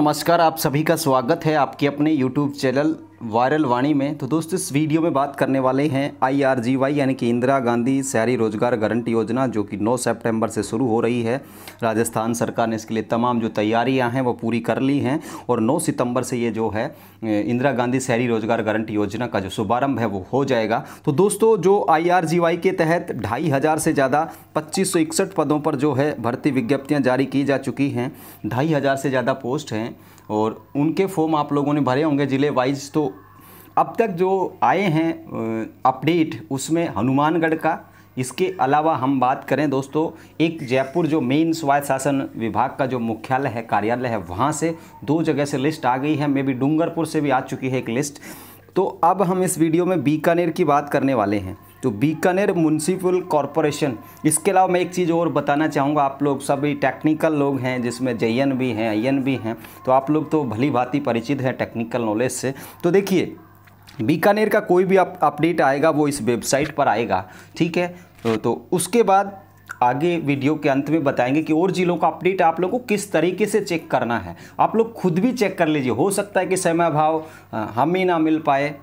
नमस्कार आप सभी का स्वागत है आपके अपने YouTube चैनल वायरल वाणी में तो दोस्तों इस वीडियो में बात करने वाले हैं आईआरजीवाई यानी कि इंदिरा गांधी शहरी रोजगार गारंटी योजना जो कि 9 सितंबर से शुरू हो रही है राजस्थान सरकार ने इसके लिए तमाम जो तैयारियां हैं वो पूरी कर ली हैं और 9 सितंबर से ये जो है इंदिरा गांधी शहरी रोजगार गारंटी योजना का जो शुभारंभ है वो हो जाएगा तो दोस्तों जो आई के तहत ढाई से ज़्यादा पच्चीस पदों पर जो है भर्ती विज्ञप्तियाँ जारी की जा चुकी हैं ढाई से ज़्यादा पोस्ट हैं और उनके फॉर्म आप लोगों ने भरे होंगे ज़िले वाइज तो अब तक जो आए हैं अपडेट उसमें हनुमानगढ़ का इसके अलावा हम बात करें दोस्तों एक जयपुर जो मेन स्वायत्त शासन विभाग का जो मुख्यालय है कार्यालय है वहाँ से दो जगह से लिस्ट आ गई है मे बी डूंगरपुर से भी आ चुकी है एक लिस्ट तो अब हम इस वीडियो में बीकानेर की बात करने वाले हैं तो बीकानेर म्यूनसिपल कॉरपोरेशन इसके अलावा मैं एक चीज़ और बताना चाहूँगा आप लोग सभी टेक्निकल लोग हैं जिसमें जे भी हैं आई भी हैं तो आप लोग तो भली भांति परिचित हैं टेक्निकल नॉलेज से तो देखिए बीकानेर का कोई भी अपडेट आएगा वो इस वेबसाइट पर आएगा ठीक है तो, तो उसके बाद आगे वीडियो के अंत में बताएंगे कि और जिलों का अपडेट आप लोगों को किस तरीके से चेक करना है आप लोग खुद भी चेक कर लीजिए हो सकता है कि समय भाव हमें ना मिल पाए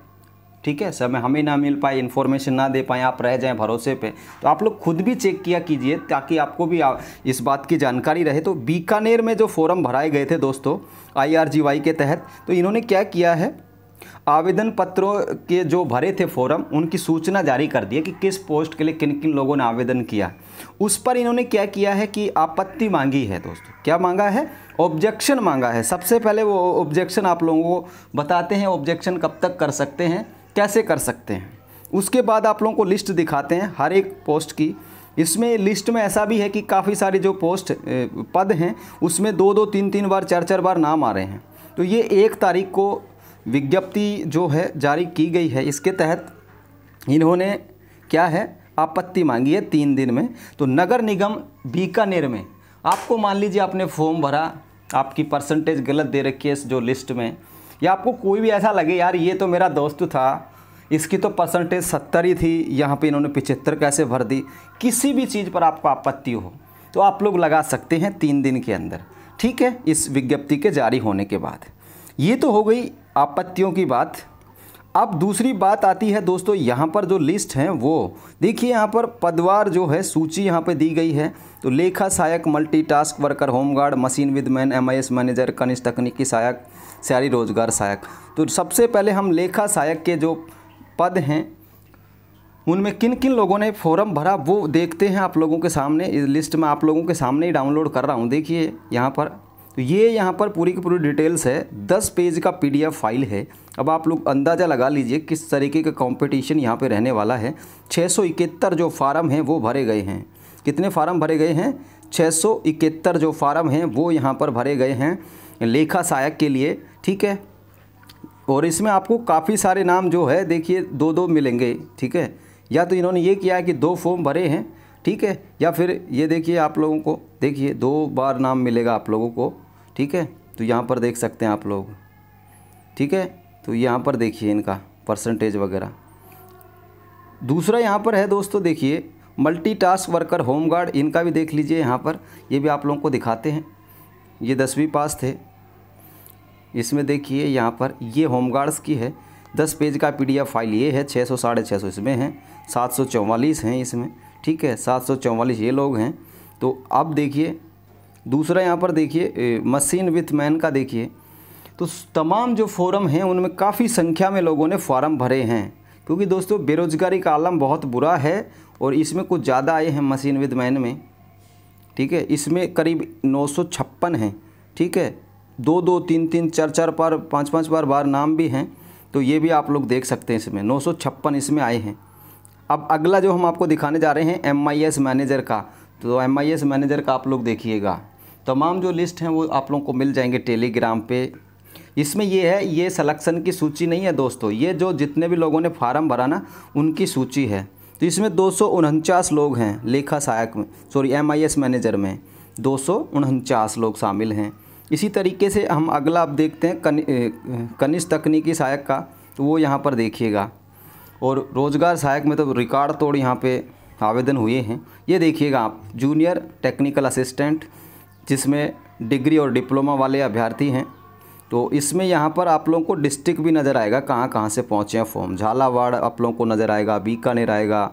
ठीक है समय हमें ना मिल पाए इन्फॉर्मेशन ना दे पाए आप रह जाएं भरोसे पे तो आप लोग खुद भी चेक किया कीजिए ताकि आपको भी आ, इस बात की जानकारी रहे तो बीकानेर में जो फॉर्म भराए गए थे दोस्तों आई के तहत तो इन्होंने क्या किया है आवेदन पत्रों के जो भरे थे फॉरम उनकी सूचना जारी कर दी है कि किस पोस्ट के लिए किन किन लोगों ने आवेदन किया उस पर इन्होंने क्या किया है कि आपत्ति मांगी है दोस्तों क्या मांगा है ऑब्जेक्शन मांगा है सबसे पहले वो ऑब्जेक्शन आप लोगों को बताते हैं ऑब्जेक्शन कब तक कर सकते हैं कैसे कर सकते हैं उसके बाद आप लोगों को लिस्ट दिखाते हैं हर एक पोस्ट की इसमें लिस्ट में ऐसा भी है कि काफ़ी सारे जो पोस्ट पद हैं उसमें दो दो तीन तीन बार चार चार बार नाम आ रहे हैं तो ये एक तारीख को विज्ञप्ति जो है जारी की गई है इसके तहत इन्होंने क्या है आपत्ति मांगी है तीन दिन में तो नगर निगम बीकानेर में आपको मान लीजिए आपने फॉर्म भरा आपकी परसेंटेज गलत दे रखी है इस जो लिस्ट में या आपको कोई भी ऐसा लगे यार ये तो मेरा दोस्त था इसकी तो परसेंटेज सत्तर ही थी यहाँ पे इन्होंने पिचहत्तर कैसे भर दी किसी भी चीज़ पर आपको आपत्ति हो तो आप लोग लगा सकते हैं तीन दिन के अंदर ठीक है इस विज्ञप्ति के जारी होने के बाद ये तो हो गई आपत्तियों की बात अब दूसरी बात आती है दोस्तों यहाँ पर जो लिस्ट हैं वो देखिए यहाँ पर पदवार जो है सूची यहाँ पे दी गई है तो लेखा सहायक मल्टीटास्क वर्कर होमगार्ड मशीन विदमैन एम मैनेजर कनिष्ठ तकनीकी सहायक सारी रोजगार सहायक तो सबसे पहले हम लेखा सहायक के जो पद हैं उनमें किन किन लोगों ने फॉर्म भरा वो देखते हैं आप लोगों के सामने इस लिस्ट में आप लोगों के सामने ही डाउनलोड कर रहा हूँ देखिए यहाँ पर तो ये यहाँ पर पूरी की पूरी डिटेल्स है दस पेज का पी फाइल है अब आप लोग अंदाज़ा लगा लीजिए किस तरीके का कंपटीशन यहाँ पे रहने वाला है छः जो फार्म हैं वो भरे गए हैं कितने फार्म भरे गए हैं छः जो फार्म हैं वो यहाँ पर भरे गए हैं लेखा सहायक के लिए ठीक है और इसमें आपको काफ़ी सारे नाम जो है देखिए दो दो मिलेंगे ठीक है या तो इन्होंने ये किया है कि दो फॉर्म भरे हैं ठीक है या फिर ये देखिए आप लोगों को देखिए दो बार नाम मिलेगा आप लोगों को ठीक है तो यहाँ पर देख सकते हैं आप लोग ठीक है तो यहाँ पर देखिए इनका परसेंटेज वगैरह दूसरा यहाँ पर है दोस्तों देखिए मल्टीटास्क वर्कर होमगार्ड इनका भी देख लीजिए यहाँ पर ये भी आप लोगों को दिखाते हैं ये दसवीं पास थे इसमें देखिए यहाँ पर ये होमगार्ड्स की है दस पेज का पीडीएफ फाइल ये है छः सौ साढ़े छः सौ इसमें हैं सात सौ चौवालीस हैं इसमें ठीक है सात सौ चौवालीस ये लोग हैं तो अब देखिए दूसरा यहाँ पर देखिए मशीन विथ मैन का देखिए तो तमाम जो फोरम हैं उनमें काफ़ी संख्या में लोगों ने फॉर्म भरे हैं क्योंकि दोस्तों बेरोजगारी का आलम बहुत बुरा है और इसमें कुछ ज़्यादा आए हैं मशीन विद मैन में ठीक है इसमें करीब नौ हैं ठीक है दो दो तीन तीन चार चार बार पाँच पाँच बार बार नाम भी हैं तो ये भी आप लोग देख सकते हैं इसमें नौ इसमें आए हैं अब अगला जो हम आपको दिखाने जा रहे हैं एम मैनेजर का तो एम मैनेजर का आप लोग देखिएगा तमाम जो लिस्ट हैं वो आप लोगों को मिल जाएंगे टेलीग्राम पे इसमें ये है ये सलेक्शन की सूची नहीं है दोस्तों ये जो जितने भी लोगों ने फार्म भरा ना उनकी सूची है तो इसमें दो लोग हैं लेखा सहायक में सॉरी एम मैनेजर में दो लोग शामिल हैं इसी तरीके से हम अगला आप देखते हैं कनिष्ठ तकनीकी सहायक का तो वो यहाँ पर देखिएगा और रोज़गार सहायक में तो रिकॉर्ड तोड़ यहाँ पे आवेदन हुए हैं ये देखिएगा आप जूनियर टेक्निकल असिस्टेंट जिसमें डिग्री और डिप्लोमा वाले अभ्यर्थी हैं तो इसमें यहाँ पर आप लोगों को डिस्ट्रिक्ट भी नज़र आएगा कहाँ कहाँ से पहुँचे हैं फॉर्म झालावाड़ आप लोगों को नज़र आएगा बीकानेर आएगा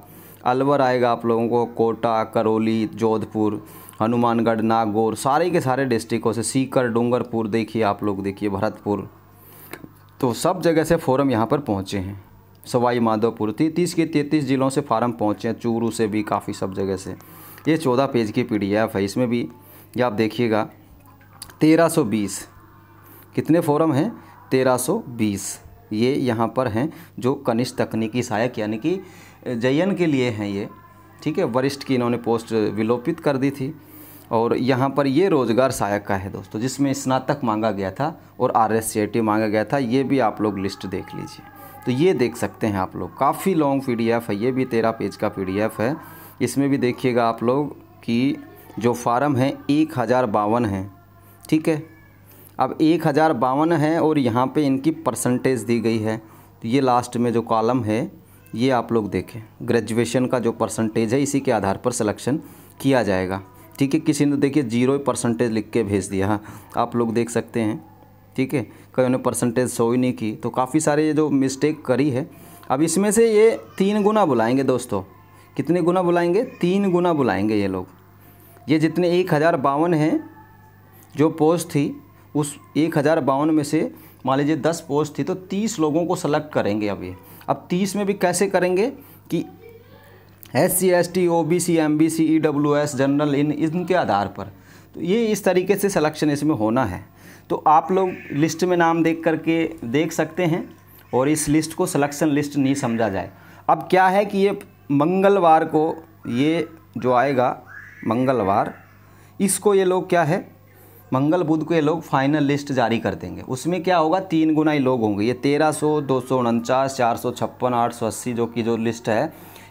अलवर आएगा आप लोगों को कोटा करौली जोधपुर हनुमानगढ़ नागौर सारे के सारे डिस्ट्रिक्टों से सीकर डूंगरपुर देखिए आप लोग देखिए भरतपुर तो सब जगह से फॉरम यहाँ पर पहुँचे हैं सवाई माधोपुर तैतीस के तैतीस ज़िलों से फार्म पहुँचे हैं चूरू से भी काफ़ी सब जगह से ये चौदह पेज की पी है इसमें भी ये आप देखिएगा 1320 कितने फोरम हैं 1320 ये यहाँ पर हैं जो कनिष्ठ तकनीकी सहायक यानी कि जयन के लिए हैं ये ठीक है वरिष्ठ की इन्होंने पोस्ट विलोपित कर दी थी और यहाँ पर ये रोज़गार सहायक का है दोस्तों जिसमें स्नातक मांगा गया था और आर एस मांगा गया था ये भी आप लोग लिस्ट देख लीजिए तो ये देख सकते हैं आप लोग काफ़ी लॉन्ग पी है ये भी तेरह पेज का पी है इसमें भी देखिएगा आप लोग कि जो फार्म है एक हज़ार बावन है ठीक है अब एक हज़ार बावन है और यहाँ पे इनकी परसेंटेज दी गई है तो ये लास्ट में जो कॉलम है ये आप लोग देखें ग्रेजुएशन का जो परसेंटेज है इसी के आधार पर सिलेक्शन किया जाएगा ठीक है किसी ने देखिए जीरो परसेंटेज लिख के भेज दिया हाँ, आप लोग देख सकते हैं ठीक है कहीं उन्हें परसेंटेज शो ही नहीं की तो काफ़ी सारे ये जो मिस्टेक करी है अब इसमें से ये तीन गुना बुलाएंगे दोस्तों कितने गुना बुलाएंगे तीन गुना बुलाएंगे ये लोग ये जितने एक हज़ार बावन हैं जो पोस्ट थी उस एक हज़ार बावन में से मान लीजिए दस पोस्ट थी तो तीस लोगों को सेलेक्ट करेंगे अब ये अब तीस में भी कैसे करेंगे कि S C S T O B C M B C E W S general इन इनके आधार पर तो ये इस तरीके से सिलेक्शन इसमें होना है तो आप लोग लिस्ट में नाम देख करके देख सकते हैं और इस लिस्ट को सिलेक्शन लिस्ट नहीं समझा जाए अब क्या है कि ये मंगलवार को ये जो आएगा मंगलवार इसको ये लोग क्या है मंगल बुध को ये लोग फाइनल लिस्ट जारी कर देंगे उसमें क्या होगा तीन गुना ही लोग होंगे ये तेरह सौ दो सौ उनचास चार सौ छप्पन आठ सौ अस्सी जो की जो लिस्ट है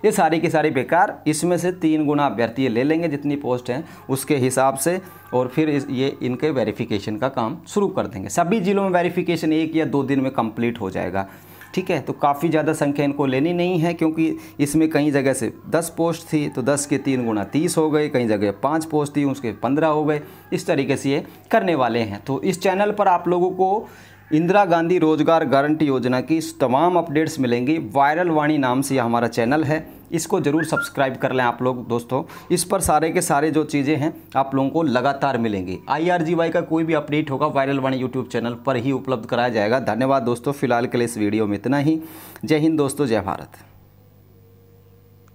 ये सारी की सारी बेकार इसमें से तीन गुना अभ्यर्थी ले लेंगे जितनी पोस्ट हैं उसके हिसाब से और फिर ये इनके वेरिफिकेशन का काम शुरू कर देंगे सभी ज़िलों में वेरिफिकेशन एक या दो दिन में कंप्लीट हो जाएगा ठीक है तो काफ़ी ज़्यादा संख्या इनको लेनी नहीं है क्योंकि इसमें कई जगह से 10 पोस्ट थी तो 10 के तीन गुणा तीस हो गए कई जगह पाँच पोस्ट थी उसके पंद्रह हो गए इस तरीके से ये करने वाले हैं तो इस चैनल पर आप लोगों को इंदिरा गांधी रोजगार गारंटी योजना की तमाम अपडेट्स मिलेंगी वायरल वाणी नाम से यह हमारा चैनल है इसको ज़रूर सब्सक्राइब कर लें आप लोग दोस्तों इस पर सारे के सारे जो चीज़ें हैं आप लोगों को लगातार मिलेंगी आईआरजीवाई का कोई भी अपडेट होगा वायरल वाणी यूट्यूब चैनल पर ही उपलब्ध कराया जाएगा धन्यवाद दोस्तों फिलहाल के लिए इस वीडियो में इतना ही जय हिंद दोस्तों जय भारत